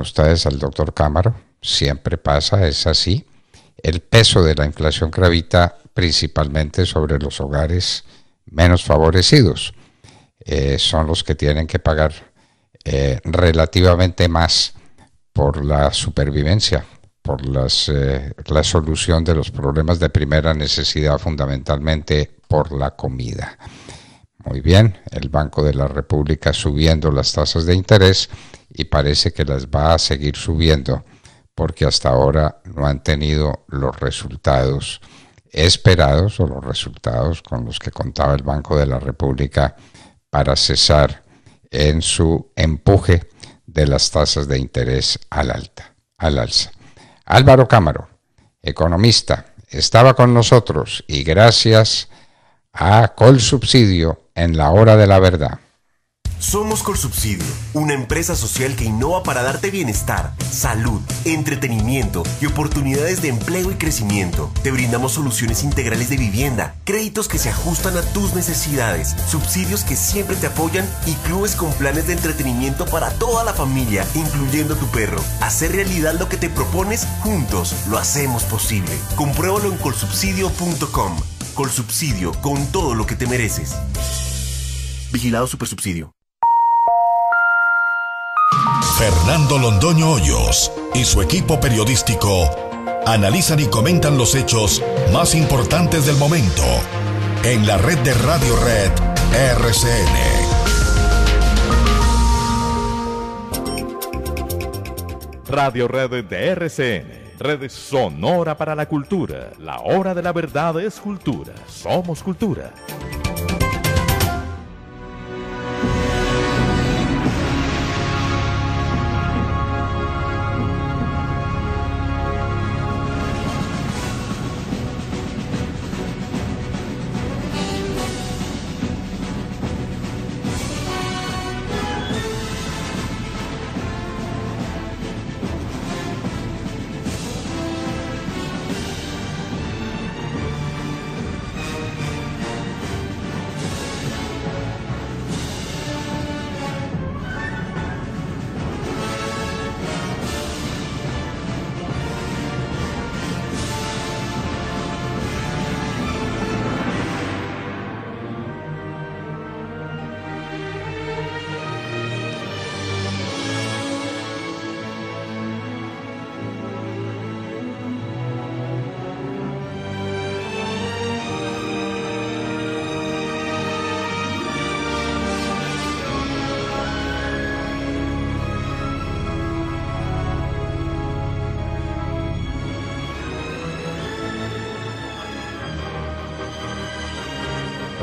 ustedes al doctor Cámara, siempre pasa, es así. El peso de la inflación gravita principalmente sobre los hogares menos favorecidos. Eh, son los que tienen que pagar eh, relativamente más por la supervivencia, por eh, la solución de los problemas de primera necesidad, fundamentalmente por la comida. Muy bien, el Banco de la República subiendo las tasas de interés y parece que las va a seguir subiendo porque hasta ahora no han tenido los resultados esperados o los resultados con los que contaba el Banco de la República para cesar en su empuje de las tasas de interés al alta, al alza. Álvaro Cámaro, economista, estaba con nosotros y gracias a Colsubsidio en la hora de la verdad. Somos Colsubsidio, una empresa social que innova para darte bienestar, salud, entretenimiento y oportunidades de empleo y crecimiento. Te brindamos soluciones integrales de vivienda, créditos que se ajustan a tus necesidades, subsidios que siempre te apoyan y clubes con planes de entretenimiento para toda la familia, incluyendo tu perro. Hacer realidad lo que te propones, juntos lo hacemos posible. Compruébalo en colsubsidio.com. Colsubsidio con todo lo que te mereces. Vigilado Supersubsidio. Fernando Londoño Hoyos y su equipo periodístico analizan y comentan los hechos más importantes del momento en la red de Radio Red RCN. Radio Red de RCN. Red Sonora para la Cultura. La hora de la verdad es cultura. Somos cultura.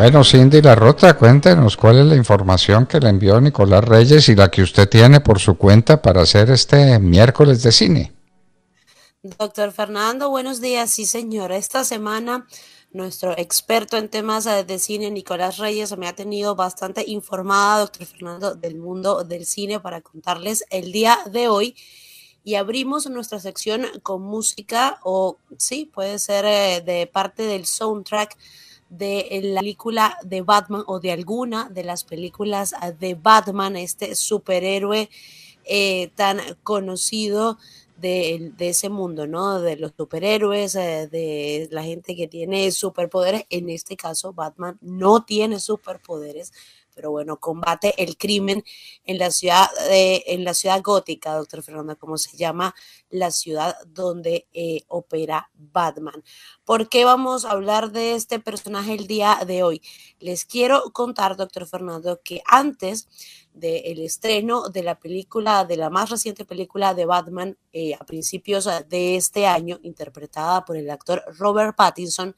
Bueno, Cindy La Rota, cuéntenos cuál es la información que le envió Nicolás Reyes y la que usted tiene por su cuenta para hacer este miércoles de cine. Doctor Fernando, buenos días. Sí, señora. Esta semana nuestro experto en temas eh, de cine, Nicolás Reyes, me ha tenido bastante informada, doctor Fernando, del mundo del cine para contarles el día de hoy. Y abrimos nuestra sección con música o, sí, puede ser eh, de parte del soundtrack de la película de Batman o de alguna de las películas ah, de Batman, este superhéroe eh, tan conocido de, ese mundo, ¿no? De los superhéroes, eh, de la gente que tiene superpoderes. En este caso, Batman no tiene superpoderes, pero bueno, combate el crimen en la ciudad, en la ciudad gótica, doctor Fernando, como se llama la ciudad donde eh, opera Batman. ¿Por qué vamos a hablar de este personaje el día de hoy? Les quiero contar, doctor Fernando, que antes del estreno de la película, de la más reciente película de Batman eh, a principios de este año, interpretada por el actor Robert Pattinson,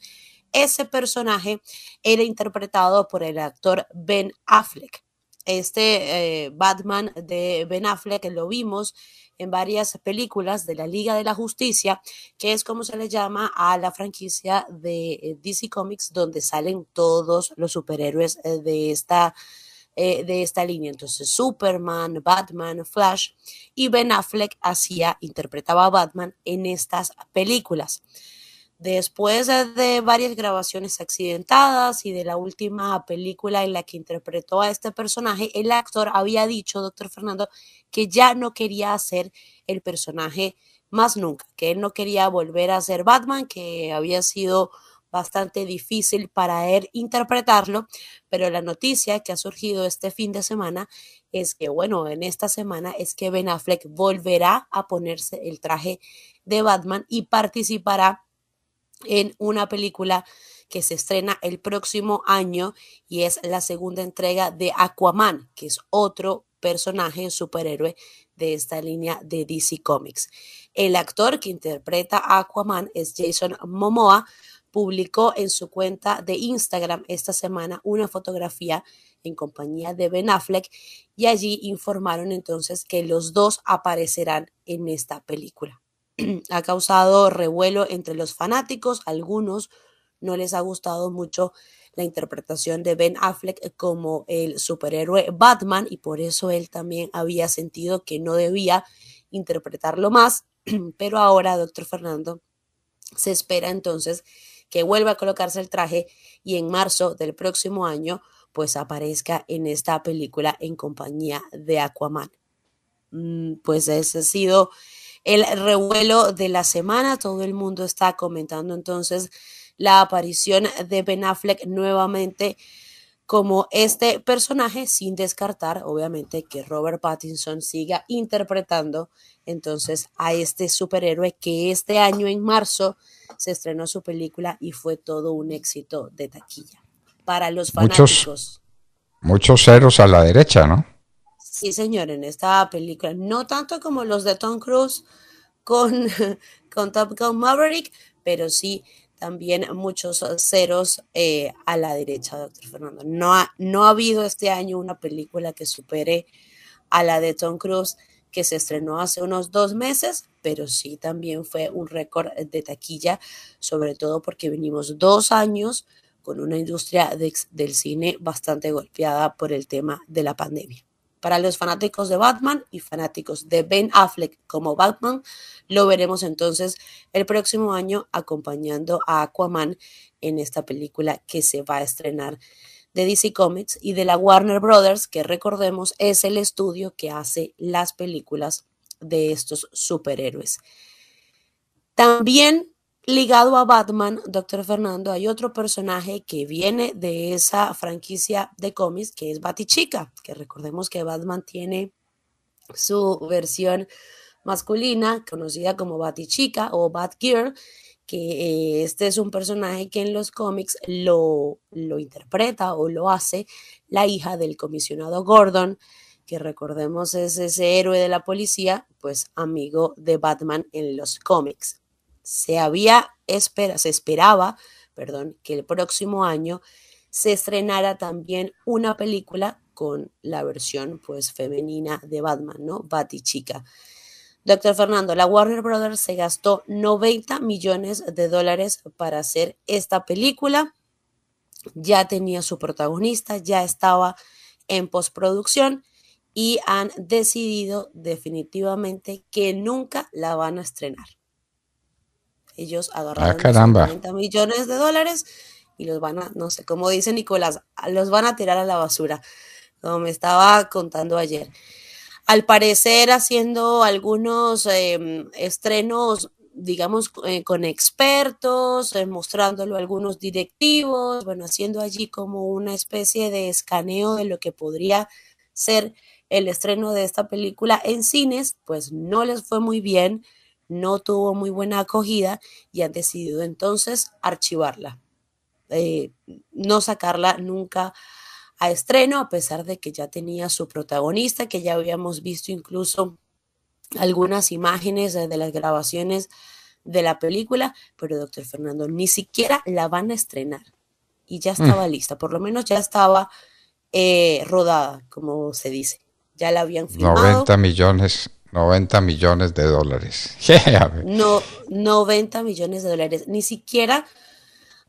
ese personaje era interpretado por el actor Ben Affleck. Este eh, Batman de Ben Affleck lo vimos en varias películas de la Liga de la Justicia, que es como se le llama a la franquicia de eh, DC Comics, donde salen todos los superhéroes eh, de esta, de esta línea. Entonces, Superman, Batman, Flash y Ben Affleck hacía, interpretaba a Batman en estas películas. Después de varias grabaciones accidentadas y de la última película en la que interpretó a este personaje, el actor había dicho, doctor Fernando, que ya no quería hacer el personaje más nunca, que él no quería volver a ser Batman, que había sido bastante difícil para él interpretarlo, pero la noticia que ha surgido este fin de semana es que, bueno, en esta semana es que Ben Affleck volverá a ponerse el traje de Batman y participará en una película que se estrena el próximo año y es la segunda entrega de Aquaman, que es otro personaje superhéroe de esta línea de DC Comics. El actor que interpreta a Aquaman es Jason Momoa, publicó en su cuenta de Instagram esta semana una fotografía en compañía de Ben Affleck y allí informaron entonces que los dos aparecerán en esta película. ha causado revuelo entre los fanáticos. Algunos no les ha gustado mucho la interpretación de Ben Affleck como el superhéroe Batman y por eso él también había sentido que no debía interpretarlo más. Pero ahora, doctor Fernando, se espera entonces que vuelva a colocarse el traje y en marzo del próximo año pues aparezca en esta película en compañía de Aquaman. Mm, pues ese ha sido el revuelo de la semana. Todo el mundo está comentando entonces la aparición de Ben Affleck nuevamente como este personaje, sin descartar, obviamente, que Robert Pattinson siga interpretando entonces a este superhéroe que este año en marzo se estrenó su película y fue todo un éxito de taquilla. Para los fanáticos. Muchos, muchos ceros a la derecha, ¿no? Sí, señor, en esta película. No tanto como los de Tom Cruise con, Top Gun Maverick, pero sí también muchos ceros eh, a la derecha, doctor Fernando. No ha, no ha habido este año una película que supere a la de Tom Cruise, que se estrenó hace unos dos meses, pero sí también fue un récord de taquilla, sobre todo porque venimos dos años con una industria del cine bastante golpeada por el tema de la pandemia. Para los fanáticos de Batman y fanáticos de Ben Affleck como Batman, lo veremos entonces el próximo año acompañando a Aquaman en esta película que se va a estrenar de DC Comics y de la Warner Brothers, que recordemos es el estudio que hace las películas de estos superhéroes. También Ligado a Batman, Doctor Fernando, hay otro personaje que viene de esa franquicia de cómics que es Batichica, que recordemos que Batman tiene su versión masculina, conocida como Batichica o Batgirl, que eh, este es un personaje que en los cómics lo, lo interpreta o lo hace la hija del comisionado Gordon, que recordemos es ese héroe de la policía, pues amigo de Batman en los cómics. Se había se esperaba, perdón, que el próximo año se estrenara también una película con la versión pues femenina de Batman, ¿no? Chica. Doctor Fernando, la Warner Brothers se gastó 90 millones de dólares para hacer esta película. Ya tenía su protagonista, ya estaba en postproducción y han decidido definitivamente que nunca la van a estrenar. Ellos agarraron 30 ah, millones de dólares y los van a, no sé, como dice Nicolás, los van a tirar a la basura, como me estaba contando ayer. Al parecer haciendo algunos em, estrenos, digamos, eh, con expertos, eh, mostrándolo a algunos directivos, bueno, haciendo allí como una especie de escaneo de lo que podría ser el estreno de esta película en cines, pues no les fue muy bien no tuvo muy buena acogida y han decidido entonces archivarla, eh, no sacarla nunca a estreno, a pesar de que ya tenía su protagonista, que ya habíamos visto incluso algunas imágenes de las grabaciones de la película, pero doctor Fernando, ni siquiera la van a estrenar y ya mm. estaba lista, por lo menos ya estaba eh, rodada, como se dice. Ya la habían filmado. 90 millones 90 millones de dólares. No, 90 millones de dólares. Ni siquiera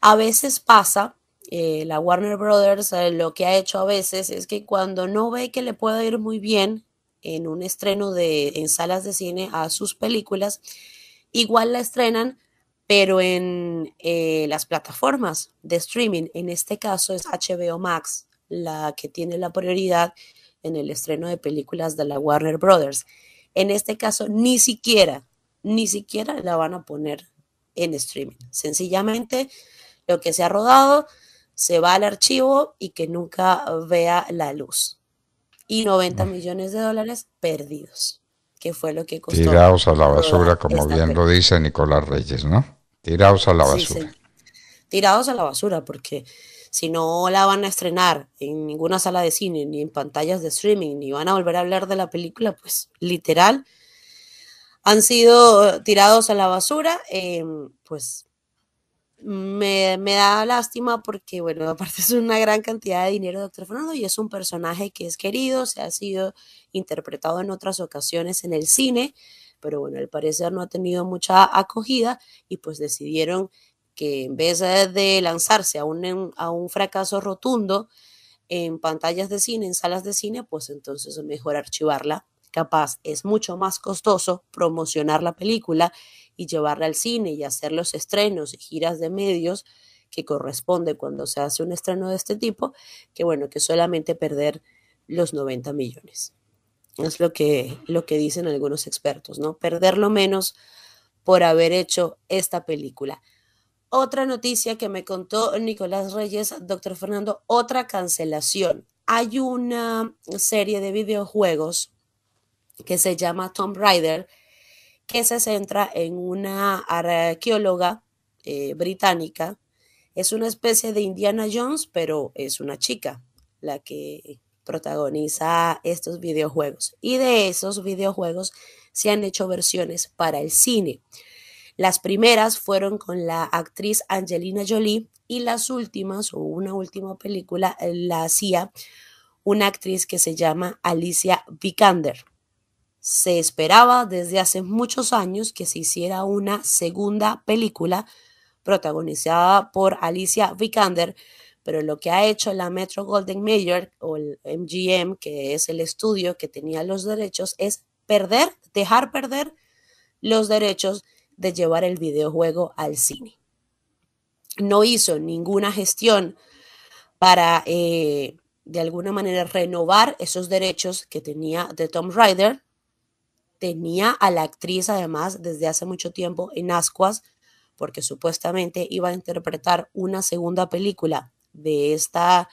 a veces pasa, eh, la Warner Brothers eh, lo que ha hecho a veces es que cuando no ve que le puede ir muy bien en un estreno de, en salas de cine a sus películas, igual la estrenan, pero en eh, las plataformas de streaming. En este caso es HBO Max la que tiene la prioridad en el estreno de películas de la Warner Brothers. En este caso, ni siquiera, ni siquiera la van a poner en streaming. Sencillamente, lo que se ha rodado se va al archivo y que nunca vea la luz. Y 90 mm. millones de dólares perdidos, que fue lo que costó. Tirados a la basura, como bien lo dice Nicolás Reyes, ¿no? Tirados a la basura. Tirados a la basura, porque si no la van a estrenar en ninguna sala de cine, ni en pantallas de streaming, ni van a volver a hablar de la película, pues literal, han sido tirados a la basura, em, pues me, da lástima porque, bueno, aparte es una gran cantidad de dinero Doctor Fernando y es un personaje que es querido, se ha sido interpretado en otras ocasiones en el cine, pero bueno, al parecer no ha tenido mucha acogida y pues decidieron que en vez de lanzarse a un, fracaso rotundo en pantallas de cine, en salas de cine, pues entonces es mejor archivarla. Capaz es mucho más costoso promocionar la película y llevarla al cine y hacer los estrenos y giras de medios que corresponde cuando se hace un estreno de este tipo, que bueno, que solamente perder los 90 millones. Es lo que, lo que dicen algunos expertos, ¿no? Perder lo menos por haber hecho esta película. Otra noticia que me contó Nicolás Reyes, doctor Fernando, otra cancelación. Hay una serie de videojuegos que se llama Tomb Raider, que se centra en una arqueóloga eh, británica. Es una especie de Indiana Jones, pero es una chica la que protagoniza estos videojuegos. Y de esos videojuegos se han hecho versiones para el cine. Las primeras fueron con la actriz Angelina Jolie y las últimas, o una última película, eh, la hacía una actriz que se llama Alicia Vikander. Se esperaba desde hace muchos años que se hiciera una segunda película protagonizada por Alicia Vikander, pero lo que ha hecho la Metro Golden Mayer o el MGM, que es el estudio que tenía los derechos, es perder, dejar perder los derechos de llevar el videojuego al cine. No hizo ninguna gestión para, eh, de alguna manera, renovar esos derechos que tenía de Tom Rider. Tenía a la actriz, además, desde hace mucho tiempo en ascuas, porque supuestamente iba a interpretar una segunda película de, esta,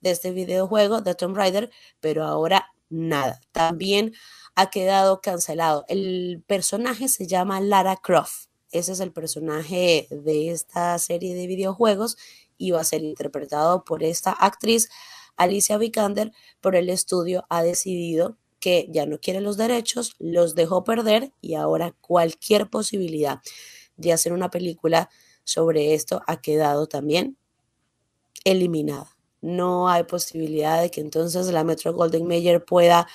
de este videojuego de Tom Rider pero ahora nada. También ha quedado cancelado. El personaje se llama Lara Croft. Ese es el personaje de esta serie de videojuegos y va a ser interpretado por esta actriz Alicia Vikander, pero el estudio ha decidido que ya no quiere los derechos, los dejó perder y ahora cualquier posibilidad de hacer una película sobre esto ha quedado también eliminada. No hay posibilidad de que entonces la Metro Golden Mayer pueda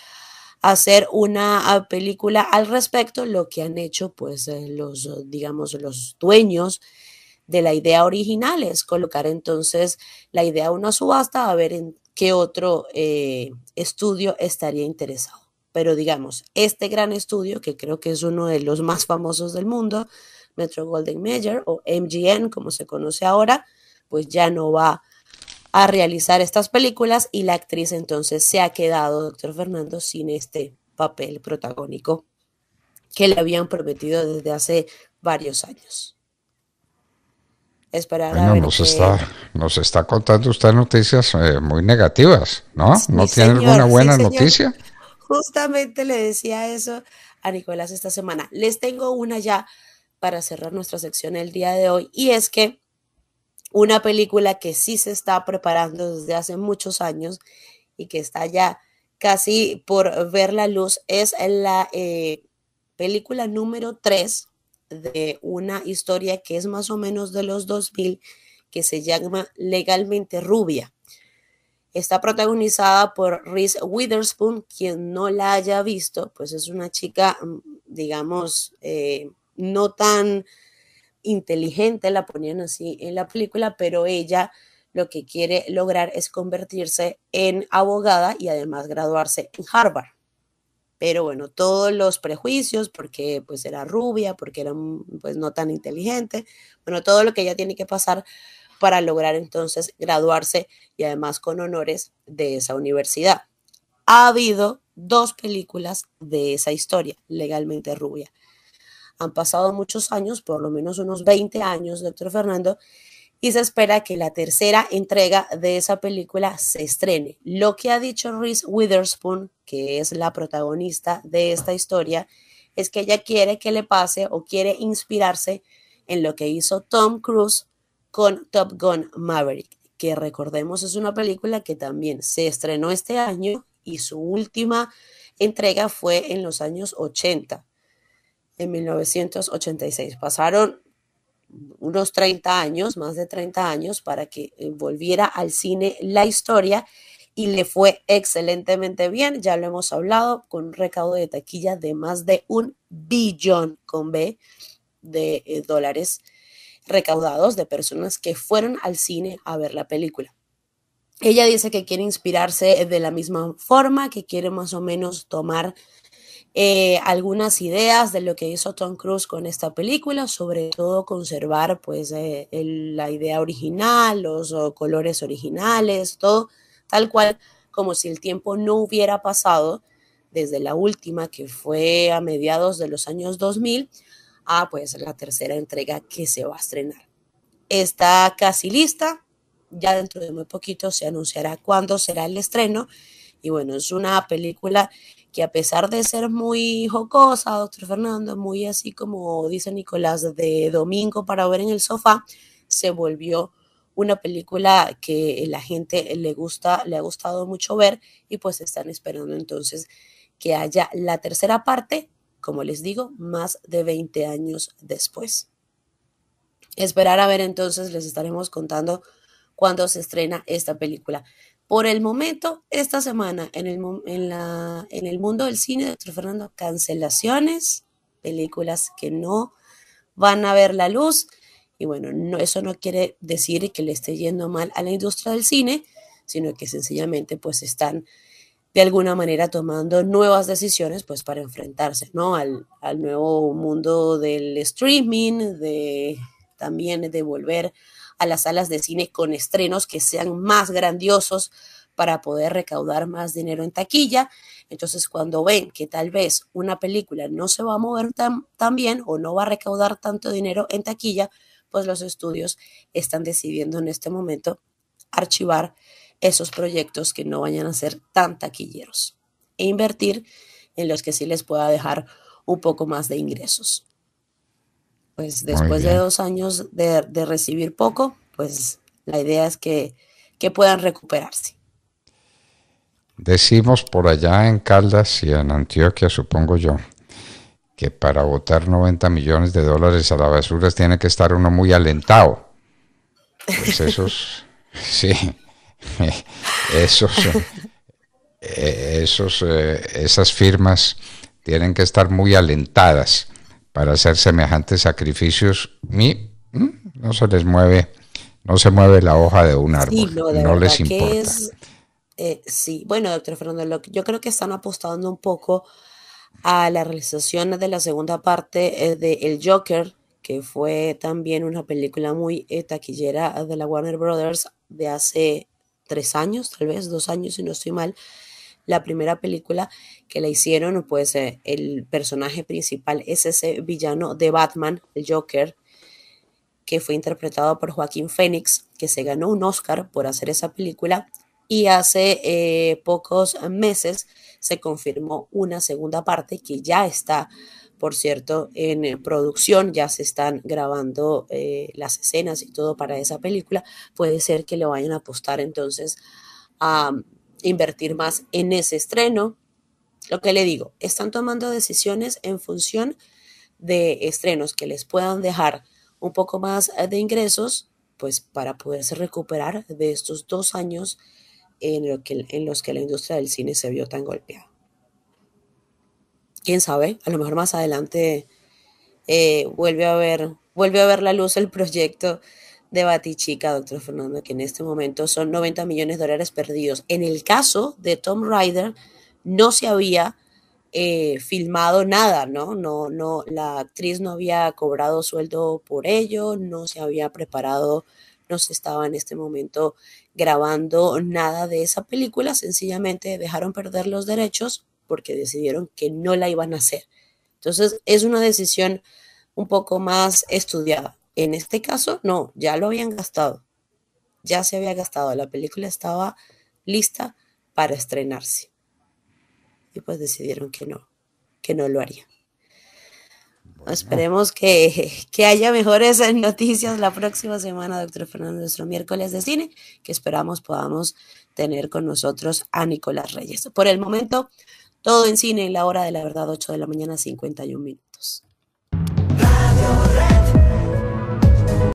hacer una ah, película al respecto, lo que han hecho pues eh, los, digamos, los dueños de la idea original es colocar entonces la idea a una subasta a ver en qué otro eh, estudio estaría interesado. Pero digamos, este gran estudio, que creo que es uno de los más famosos del mundo, Metro Golden Major o mgn como se conoce ahora, pues ya no va a realizar estas películas y la actriz entonces se ha quedado, doctor Fernando, sin este papel protagónico que le habían prometido desde hace varios años. Esperar bueno, nos, está, nos está contando usted noticias eh, muy negativas, ¿no? ¿No tiene alguna buena noticia? Justamente le decía eso a Nicolás esta semana. Les tengo una ya para cerrar nuestra sección el día de hoy y es que una película que sí se está preparando desde hace muchos años y que está ya casi por ver la luz, es la eh, película número 3 de una historia que es más o menos de los 2000, que se llama Legalmente Rubia. Está protagonizada por Reese Witherspoon, quien no la haya visto, pues es una chica, mm, digamos, eh, no tan inteligente, la ponían así en la película, pero ella lo que quiere lograr es convertirse en abogada y además graduarse en Harvard. Pero bueno, todos los prejuicios, porque pues era rubia, porque era pues no tan inteligente, bueno, todo lo que ella tiene que pasar para lograr entonces graduarse y además con honores de esa universidad. Ha habido dos películas de esa historia, legalmente rubia. Han pasado muchos años, por lo menos unos 20 años, doctor Fernando, y se espera que la tercera entrega de esa película se estrene. Lo que ha dicho Reese Witherspoon, que es la protagonista de esta historia, es que ella quiere que le pase o quiere inspirarse en lo que hizo Tom Cruise con Top Gun Maverick, que recordemos es una película que también se estrenó este año y su última entrega fue en los años 80 en 1986. Pasaron unos 30 años, más de 30 años, para que eh, volviera al cine la historia y le fue excelentemente bien, ya lo hemos hablado, con un recaudo de taquilla de más de un billón con B de eh, dólares recaudados de personas que fueron al cine a ver la película. Ella dice que quiere inspirarse de la misma forma, que quiere más o menos tomar eh, algunas ideas de lo que hizo Tom Cruise con esta película, sobre todo conservar pues eh, la idea original, los colores originales, todo tal cual como si el tiempo no hubiera pasado desde la última que fue a mediados de los años 2000 a pues la tercera entrega que se va a estrenar. Está casi lista, ya dentro de muy poquito se anunciará cuándo será el estreno y bueno, es una película que a pesar de ser muy jocosa, doctor Fernando, muy así como dice Nicolás, de domingo para ver en el sofá, se volvió una película que la gente le gusta, le ha gustado mucho ver y pues están esperando entonces que haya la tercera parte, como les digo, más de 20 años después. Esperar a ver entonces, les estaremos contando cuándo se estrena esta película. Por el momento, esta semana en el, mundo del cine, doctor Fernando, cancelaciones, películas que no van a ver la luz. Y bueno, eso no quiere decir que le esté yendo mal a la industria del cine, sino que sencillamente pues están de alguna manera tomando nuevas decisiones pues para enfrentarse ¿no? al, al nuevo mundo del streaming, de también de volver a las salas de cine con estrenos que sean más grandiosos para poder recaudar más dinero en taquilla. Entonces, cuando ven que tal vez una película no se va a mover tan, tan bien o no va a recaudar tanto dinero en taquilla, pues los estudios están decidiendo en este momento archivar esos proyectos que no vayan a ser tan taquilleros e invertir en los que sí les pueda dejar un poco más de ingresos pues después de dos años de, recibir poco, pues la idea es que, puedan recuperarse. Decimos por allá en Caldas y en Antioquia, supongo yo, que para votar 90 millones de dólares a la basura tiene que estar uno muy alentado. Pues esos, sí, esos, eh, eh, esos, eh, esas firmas tienen que estar muy alentadas para hacer semejantes sacrificios no se les mueve, no se mueve la hoja de un árbol, no, les importa. Eh, sí, bueno, doctor Fernando, yo creo que están apostando un poco a la realización de la segunda parte eh, de El Joker, que fue también una película muy eh, taquillera de la Warner Brothers de hace tres años, tal vez dos años si no estoy mal, la primera película que la hicieron, pues eh, el personaje principal es ese villano de Batman, el Joker, que fue interpretado por Joaquín Phoenix, que se ganó un Oscar por hacer esa película. Y hace eh, pocos meses se confirmó una segunda parte que ya está, por cierto, en eh, producción, ya se están grabando las escenas y todo para esa película. Puede ser que le vayan a apostar entonces a invertir más en ese estreno. Lo que le digo, están tomando decisiones en función de estrenos que les puedan dejar un poco más eh, de ingresos, pues para poderse recuperar de estos dos años en, los que la industria del cine se vio tan golpeada. Quién sabe, a lo mejor más adelante eh, vuelve, a ver, vuelve a ver la luz el proyecto de Batichica, doctor Fernando, que en este momento son 90 millones de dólares perdidos. En el caso de Tom Ryder, no se había eh, filmado nada, ¿no? No, no, la actriz no había cobrado sueldo por ello, no se había preparado, no se estaba en este momento grabando nada de esa película, sencillamente dejaron perder los derechos porque decidieron que no la iban a hacer. Entonces es una decisión un poco más estudiada. En este caso, no, ya lo habían gastado. Ya se había gastado. La película estaba lista para estrenarse. Y pues decidieron que no, que no lo harían. Esperemos que, haya mejores noticias la próxima semana, doctor Fernando, nuestro miércoles de cine, que esperamos podamos tener con nosotros a Nicolás Reyes. Por el momento, todo en cine en la hora de la verdad, 8 de la mañana, 51 minutos.